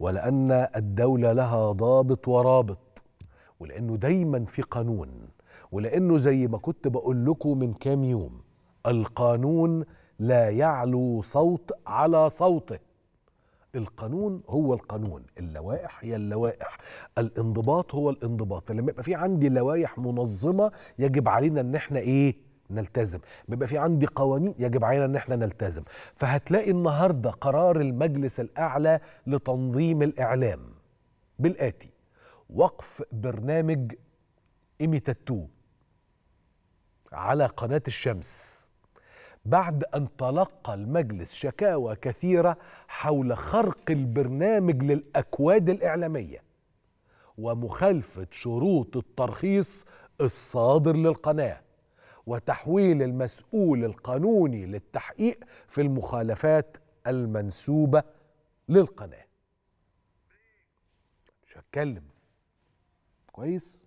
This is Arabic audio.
ولأن الدولة لها ضابط ورابط ولأنه دايما في قانون ولأنه زي ما كنت بقول لكم من كام يوم القانون لا يعلو صوت على صوته القانون هو القانون اللوائح هي اللوائح الانضباط هو الانضباط فلما يبقى في عندي لوائح منظمة يجب علينا ان احنا ايه نلتزم بيبقى في عندي قوانين يجب علينا ان احنا نلتزم فهتلاقي النهارده قرار المجلس الاعلى لتنظيم الاعلام بالاتي وقف برنامج تاتو على قناه الشمس بعد ان تلقى المجلس شكاوى كثيره حول خرق البرنامج للاكواد الاعلاميه ومخالفه شروط الترخيص الصادر للقناه وتحويل المسؤول القانوني للتحقيق في المخالفات المنسوبة للقناة مش هتكلم كويس